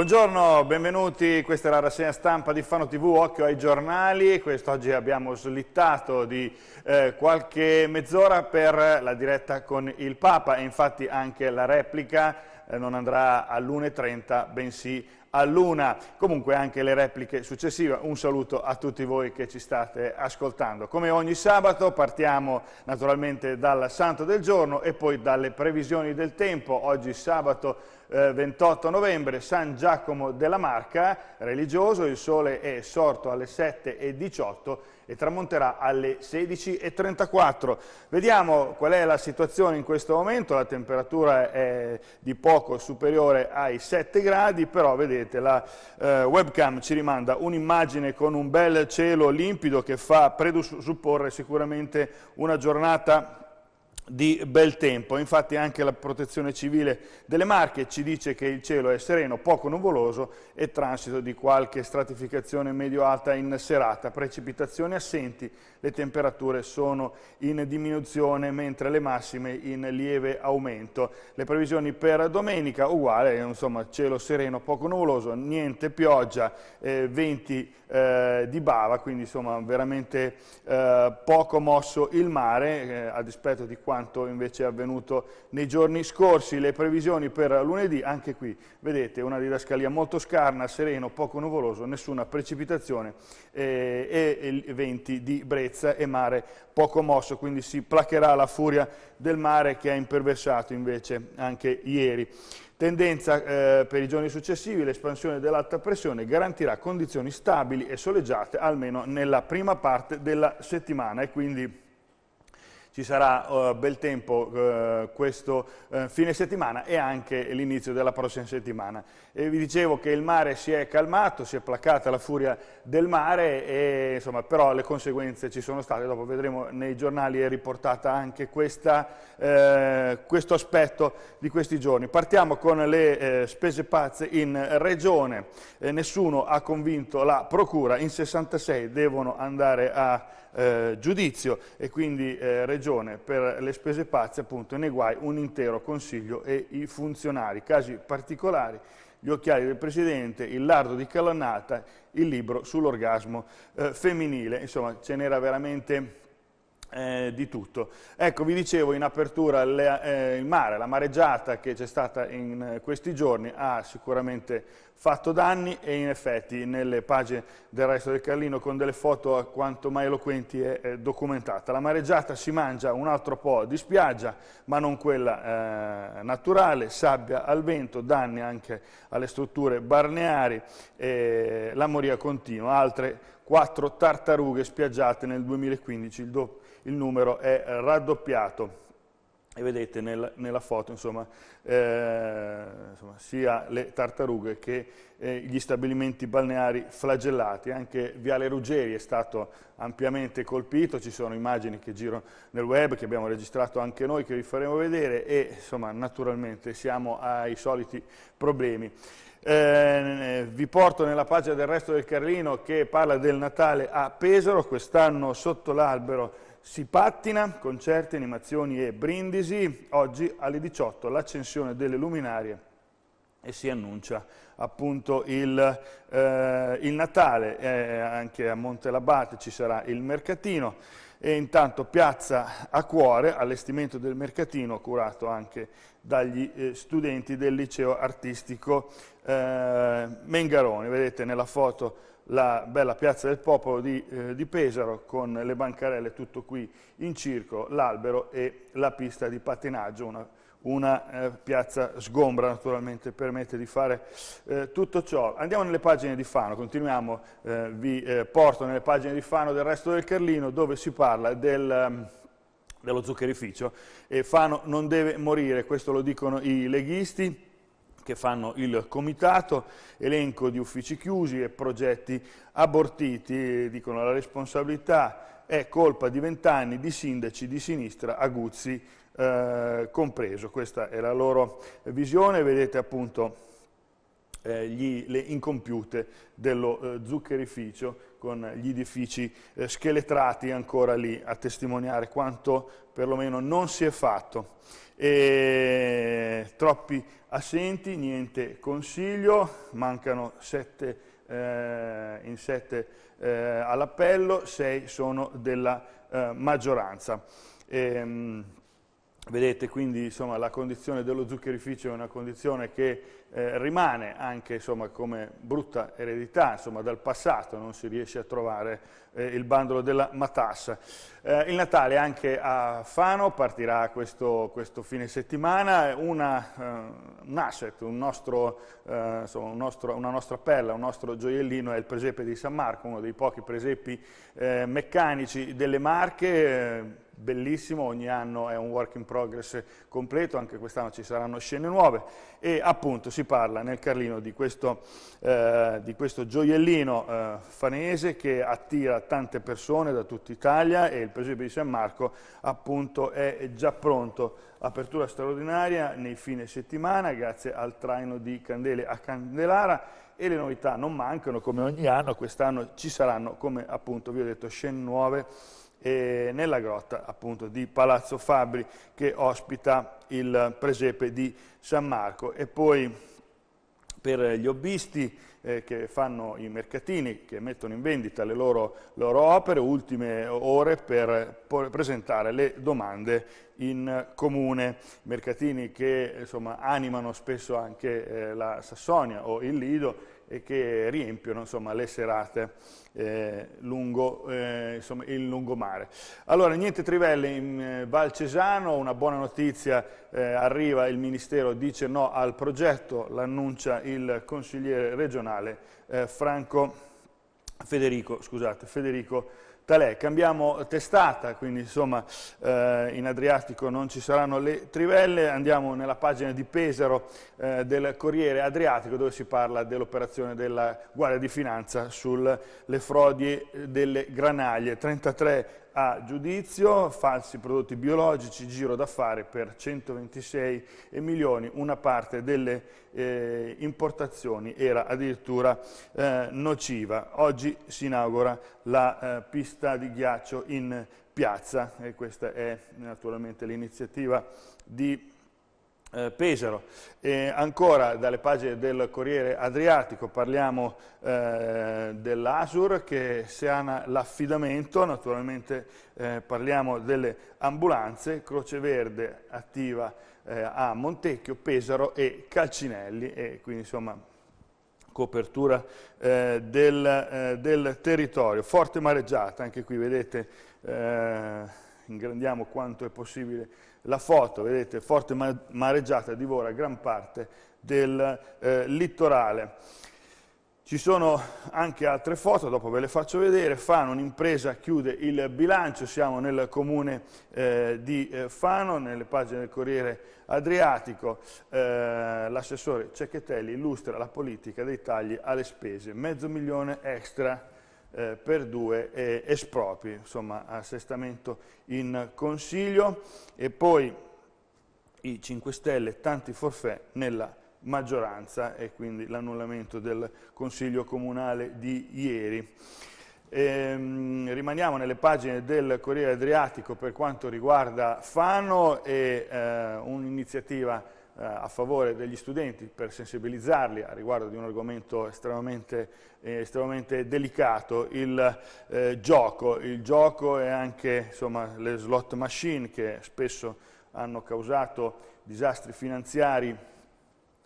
Buongiorno, benvenuti, questa è la rassegna stampa di Fano TV, occhio ai giornali, quest'oggi abbiamo slittato di eh, qualche mezz'ora per la diretta con il Papa e infatti anche la replica eh, non andrà all'1.30 bensì all'una, comunque anche le repliche successive. Un saluto a tutti voi che ci state ascoltando. Come ogni sabato partiamo naturalmente dal Santo del Giorno e poi dalle previsioni del tempo. Oggi sabato eh, 28 novembre, San Giacomo della Marca, religioso, il sole è sorto alle 7.18 e tramonterà alle 16.34. Vediamo qual è la situazione in questo momento, la temperatura è di poco superiore ai 7 gradi, però vedete la eh, webcam ci rimanda un'immagine con un bel cielo limpido che fa presupporre sicuramente una giornata di bel tempo, infatti anche la protezione civile delle Marche ci dice che il cielo è sereno, poco nuvoloso e transito di qualche stratificazione medio-alta in serata, precipitazioni assenti, le temperature sono in diminuzione mentre le massime in lieve aumento. Le previsioni per domenica uguale, insomma cielo sereno, poco nuvoloso, niente pioggia, eh, venti eh, di bava, quindi insomma veramente eh, poco mosso il mare eh, a dispetto di quanto quanto invece è avvenuto nei giorni scorsi. Le previsioni per lunedì, anche qui vedete una didascalia molto scarna, sereno, poco nuvoloso, nessuna precipitazione eh, e venti di brezza e mare poco mosso, quindi si placherà la furia del mare che ha imperversato invece anche ieri. Tendenza eh, per i giorni successivi, l'espansione dell'alta pressione garantirà condizioni stabili e soleggiate almeno nella prima parte della settimana e quindi ci sarà eh, bel tempo eh, questo eh, fine settimana e anche l'inizio della prossima settimana. E vi dicevo che il mare si è calmato, si è placata la furia del mare, e, insomma, però le conseguenze ci sono state, dopo vedremo nei giornali è riportata anche questa, eh, questo aspetto di questi giorni. Partiamo con le eh, spese pazze in regione, eh, nessuno ha convinto la procura, in 66 devono andare a giudizio e quindi regione ragione per le spese pazze, appunto, nei guai un intero Consiglio e i funzionari. Casi particolari, gli occhiali del Presidente, il lardo di Calannata, il libro sull'orgasmo eh, femminile. Insomma, ce n'era veramente... Eh, di tutto. Ecco, vi dicevo in apertura le, eh, il mare, la mareggiata che c'è stata in eh, questi giorni ha sicuramente fatto danni e in effetti nelle pagine del resto del Carlino con delle foto quanto mai eloquenti è, documentata. La mareggiata si mangia un altro po' di spiaggia, ma non quella eh, naturale, sabbia al vento, danni anche alle strutture barneari e la moria continua, altre quattro tartarughe spiaggiate nel 2015, il, il numero è raddoppiato e vedete nel, nella foto insomma, eh, insomma, sia le tartarughe che eh, gli stabilimenti balneari flagellati, anche Viale Ruggeri è stato ampiamente colpito, ci sono immagini che girano nel web, che abbiamo registrato anche noi, che vi faremo vedere e insomma, naturalmente siamo ai soliti problemi. Eh, vi porto nella pagina del resto del Carlino che parla del Natale a Pesaro, quest'anno sotto l'albero si pattina, concerti, animazioni e brindisi, oggi alle 18 l'accensione delle luminarie e si annuncia appunto il, eh, il Natale, eh, anche a Montelabate ci sarà il mercatino e intanto piazza a cuore, allestimento del mercatino curato anche dagli eh, studenti del liceo artistico eh, Mengaroni, vedete nella foto la bella piazza del popolo di, eh, di, Pesaro con le bancarelle tutto qui in circo, l'albero e la pista di pattinaggio, una, una eh, piazza sgombra naturalmente permette di fare eh, tutto ciò. Andiamo nelle pagine di Fano, continuiamo, eh, vi eh, porto nelle pagine di Fano del resto del Carlino dove si parla del... Um, dello zuccherificio e Fano non deve morire, questo lo dicono i leghisti che fanno il comitato, elenco di uffici chiusi e progetti abortiti, dicono la responsabilità è colpa di vent'anni di sindaci di sinistra, Aguzzi eh, compreso. Questa è la loro visione, vedete appunto eh, gli, le incompiute dello eh, zuccherificio con gli edifici eh, scheletrati ancora lì a testimoniare quanto perlomeno non si è fatto. E, troppi assenti, niente consiglio, mancano sette, eh, in sette eh, all'appello, sei sono della eh, maggioranza. E, ehm, vedete quindi insomma, la condizione dello zuccherificio è una condizione che eh, rimane anche insomma, come brutta eredità insomma, dal passato, non si riesce a trovare eh, il bandolo della matassa. Eh, il Natale anche a Fano partirà questo, questo fine settimana, una, un eh, asset, un nostro, eh, insomma, un nostro, una nostra perla, un nostro gioiellino è il presepe di San Marco, uno dei pochi presepi eh, meccanici delle Marche, bellissimo, ogni anno è un work in progress completo, anche quest'anno ci saranno scene nuove e appunto si parla nel Carlino di questo, eh, di questo gioiellino eh, fanese che attira tante persone da tutta Italia e il presepe di San Marco appunto è già pronto apertura straordinaria nei fine settimana grazie al traino di candele a Candelara e le novità non mancano come ogni anno, quest'anno ci saranno come appunto vi ho detto scene nuove eh, nella grotta appunto di Palazzo Fabri che ospita il presepe di San Marco e poi per gli hobbisti eh, che fanno i mercatini, che mettono in vendita le loro, loro opere, ultime ore per presentare le domande in comune. Mercatini che insomma, animano spesso anche eh, la Sassonia o il Lido e che riempiono insomma, le serate eh, lungo eh, insomma, il lungomare. Allora, niente trivelle in eh, Val Cesano, una buona notizia eh, arriva, il Ministero dice no al progetto, l'annuncia il consigliere regionale eh, Franco Federico, scusate, Federico Talè. Cambiamo testata, quindi insomma eh, in Adriatico non ci saranno le trivelle, andiamo nella pagina di Pesaro eh, del Corriere Adriatico dove si parla dell'operazione della Guardia di Finanza sulle frodi eh, delle granaglie, 33 a giudizio, falsi prodotti biologici, giro d'affari per 126 milioni, una parte delle eh, importazioni era addirittura eh, nociva. Oggi si inaugura la eh, pista di ghiaccio in piazza e questa è naturalmente l'iniziativa di eh, Pesaro. E ancora dalle pagine del Corriere Adriatico parliamo eh, dell'Asur che seana l'affidamento, naturalmente eh, parliamo delle ambulanze, Croce Verde attiva eh, a Montecchio, Pesaro e Calcinelli e quindi insomma copertura eh, del, eh, del, territorio. Forte mareggiata, anche qui vedete eh, ingrandiamo quanto è possibile la foto, vedete, forte mareggiata divora gran parte del eh, littorale. Ci sono anche altre foto, dopo ve le faccio vedere. Fano, un'impresa, chiude il bilancio. Siamo nel comune eh, di eh, Fano, nelle pagine del Corriere Adriatico. Eh, L'assessore Cecchetelli illustra la politica dei tagli alle spese. Mezzo milione extra eh, per due eh, espropri, insomma assestamento in consiglio e poi i 5 Stelle tanti forfè nella maggioranza e quindi l'annullamento del Consiglio Comunale di ieri. Ehm, rimaniamo nelle pagine del Corriere Adriatico per quanto riguarda Fano e eh, un'iniziativa eh, a favore degli studenti per sensibilizzarli a riguardo di un argomento estremamente, eh, estremamente delicato, il eh, gioco, il gioco e anche insomma, le slot machine che spesso hanno causato disastri finanziari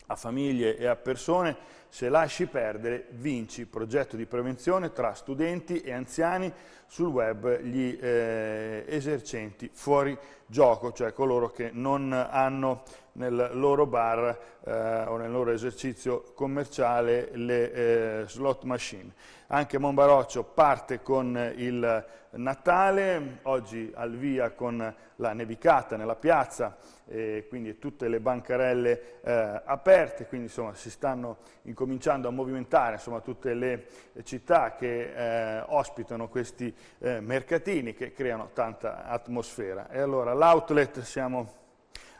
a famiglie e a persone se lasci perdere, vinci. Progetto di prevenzione tra studenti e anziani sul web gli eh, esercenti fuori gioco, cioè coloro che non hanno nel loro bar eh, o nel loro esercizio commerciale le eh, slot machine. Anche Monbaroccio parte con il Natale, oggi al via con la nevicata nella piazza, quindi tutte le bancarelle eh, aperte, quindi insomma si stanno incontrando cominciando a movimentare insomma, tutte le città che eh, ospitano questi eh, mercatini che creano tanta atmosfera. E allora l'outlet siamo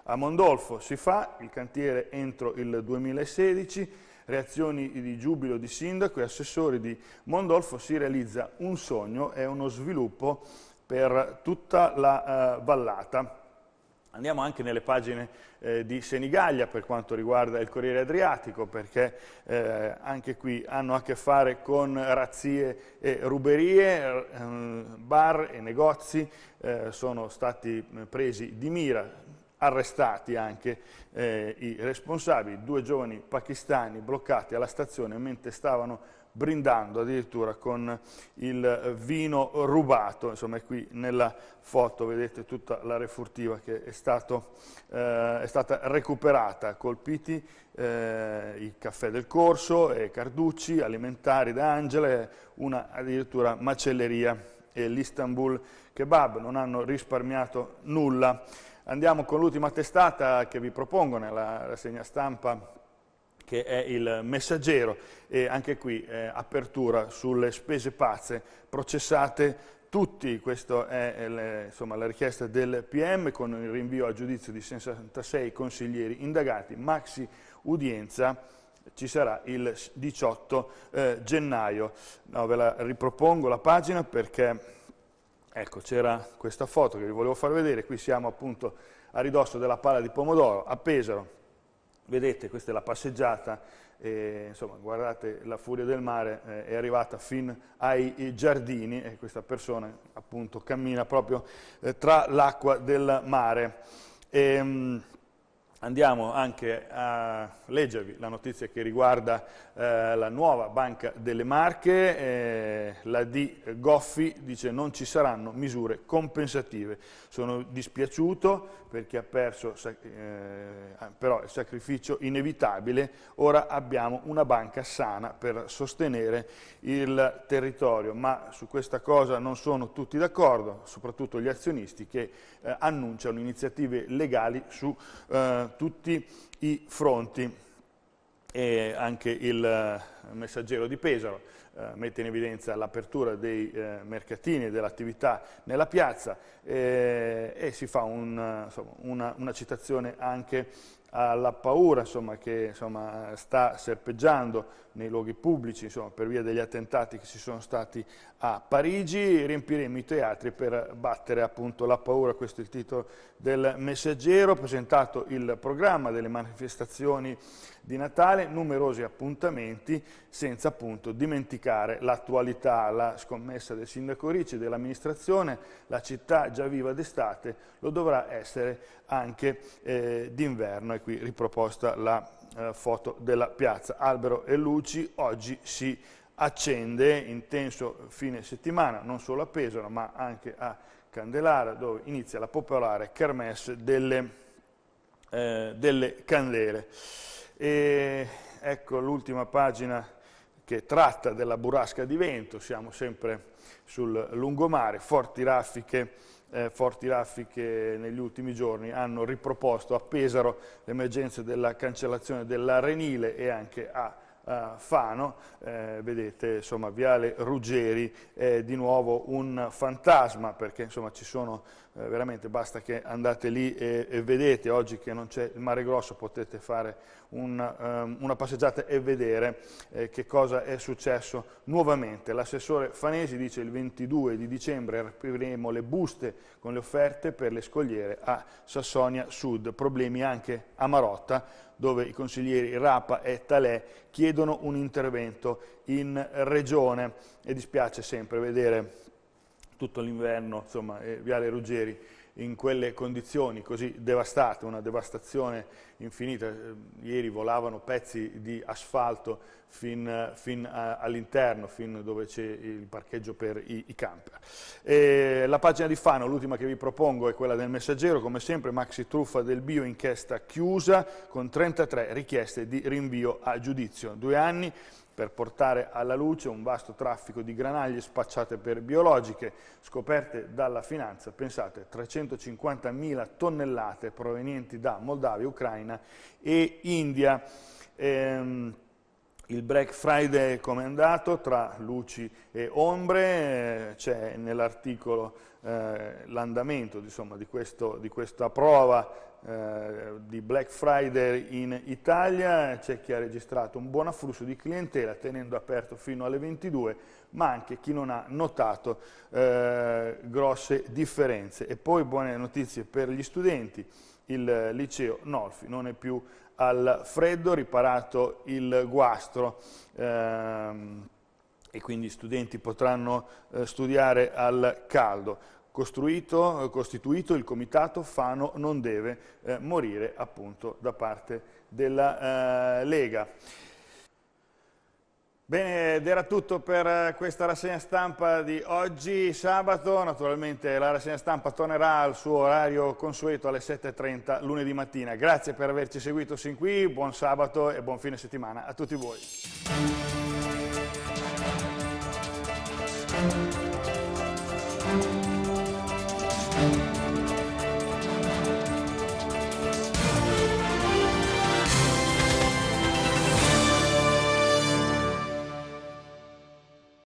a Mondolfo, si fa il cantiere entro il 2016, reazioni di giubilo di sindaco e assessori di Mondolfo, si realizza un sogno e uno sviluppo per tutta la eh, vallata Andiamo anche nelle pagine eh, di Senigallia per quanto riguarda il Corriere Adriatico, perché eh, anche qui hanno a che fare con razzie e ruberie, eh, bar e negozi eh, sono stati mm, presi di mira, arrestati anche eh, i responsabili, due giovani pakistani bloccati alla stazione mentre stavano brindando addirittura con il vino rubato, insomma è qui nella foto vedete tutta l'area furtiva che è, stato, eh, è, stata recuperata, colpiti eh, il caffè del corso e Carducci, alimentari da Angela, una addirittura macelleria e l'Istanbul Kebab, non hanno risparmiato nulla. Andiamo con l'ultima testata che vi propongo nella rassegna stampa che è il messaggero e anche qui eh, apertura sulle spese pazze processate tutti, questa è eh, le, insomma, la richiesta del PM con il rinvio a giudizio di 66 consiglieri indagati, maxi udienza ci sarà il 18 eh, gennaio. No, ve la ripropongo la pagina perché ecco c'era questa foto che vi volevo far vedere, qui siamo appunto a ridosso della pala di pomodoro a Pesaro, Vedete, questa è la passeggiata, eh, insomma, guardate, la furia del mare eh, è arrivata fin ai giardini e questa persona appunto cammina proprio eh, tra l'acqua del mare. E, ehm, andiamo anche a leggervi la notizia che riguarda eh, la nuova Banca delle Marche, eh, la di Goffi dice non ci saranno misure compensative, sono dispiaciuto perché ha perso eh, però il sacrificio inevitabile, ora abbiamo una banca sana per sostenere il territorio, ma su questa cosa non sono tutti d'accordo, soprattutto gli azionisti che eh, annunciano iniziative legali su eh, tutti i fronti. E anche il eh, messaggero di Pesaro eh, mette in evidenza l'apertura dei eh, mercatini e dell'attività nella piazza eh, e si fa un, insomma, una, una, citazione anche alla paura insomma, che insomma, sta serpeggiando nei luoghi pubblici insomma, per via degli attentati che ci sono stati a Parigi, riempiremo i teatri per battere appunto, la paura, questo è il titolo del messaggero, presentato il programma delle manifestazioni di Natale, numerosi appuntamenti, senza appunto dimenticare l'attualità, la scommessa del sindaco Ricci, dell'amministrazione, la città già viva d'estate, lo dovrà essere anche eh, d'inverno e qui riproposta la eh, foto della piazza. Albero e luci oggi si accende, intenso fine settimana, non solo a Pesaro ma anche a Candelara dove inizia la popolare kermesse delle, eh, delle candele. E ecco l'ultima pagina che tratta della burrasca di vento, siamo sempre sul lungomare, forti raffiche, eh, forti raffiche negli ultimi giorni hanno riproposto a Pesaro l'emergenza della cancellazione dell'Arenile e anche a a eh, Fano, eh, vedete insomma, Viale Ruggeri è di nuovo un fantasma perché insomma, ci sono eh, veramente, basta che andate lì e, e vedete, oggi che non c'è il mare grosso potete fare un, um, una passeggiata e vedere eh, che cosa è successo nuovamente. L'assessore Fanesi dice il 22 di dicembre apriremo le buste con le offerte per le scogliere a Sassonia Sud, problemi anche a Marotta, dove i consiglieri Rapa e Talè chiedono un intervento in regione e dispiace sempre vedere tutto l'inverno, insomma, eh, Viale Ruggeri in quelle condizioni così devastate, una devastazione infinita. Eh, ieri volavano pezzi di asfalto fin, fin eh, all'interno, fin dove c'è il parcheggio per i, i camper. E la pagina di Fano, l'ultima che vi propongo, è quella del messaggero, come sempre maxi truffa del bio, inchiesta chiusa con 33 richieste di rinvio a giudizio. Due anni per portare alla luce un vasto traffico di granaglie spacciate per biologiche, scoperte dalla finanza, pensate, 350.000 tonnellate provenienti da Moldavia, Ucraina e India. Ehm, il Black Friday come è andato tra luci e ombre, eh, c'è nell'articolo eh, l'andamento di questa prova eh, di Black Friday in Italia c'è chi ha registrato un buon afflusso di clientela tenendo aperto fino alle 22 ma anche chi non ha notato eh, grosse differenze e poi buone notizie per gli studenti il liceo Nolfi non è più al freddo riparato il guastro ehm, e quindi gli studenti potranno eh, studiare al caldo costruito, costituito il comitato, Fano non deve eh, morire appunto da parte della eh, Lega. Bene, ed era tutto per eh, questa rassegna stampa di oggi, sabato. Naturalmente la rassegna stampa tornerà al suo orario consueto alle 7.30 lunedì mattina. Grazie per averci seguito sin qui, buon sabato e buon fine settimana a tutti voi.